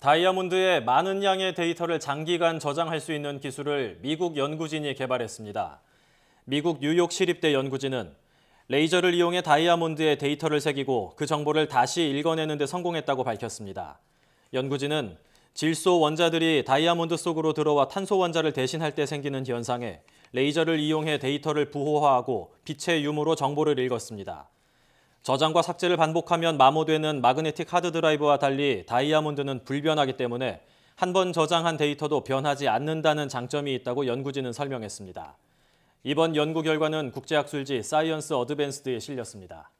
다이아몬드의 많은 양의 데이터를 장기간 저장할 수 있는 기술을 미국 연구진이 개발했습니다. 미국 뉴욕 시립대 연구진은 레이저를 이용해 다이아몬드의 데이터를 새기고 그 정보를 다시 읽어내는 데 성공했다고 밝혔습니다. 연구진은 질소 원자들이 다이아몬드 속으로 들어와 탄소 원자를 대신할 때 생기는 현상에 레이저를 이용해 데이터를 부호화하고 빛의 유무로 정보를 읽었습니다. 저장과 삭제를 반복하면 마모되는 마그네틱 하드드라이브와 달리 다이아몬드는 불변하기 때문에 한 번 저장한 데이터도 변하지 않는다는 장점이 있다고 연구진은 설명했습니다. 이번 연구 결과는 국제학술지 사이언스 어드밴스드에 실렸습니다.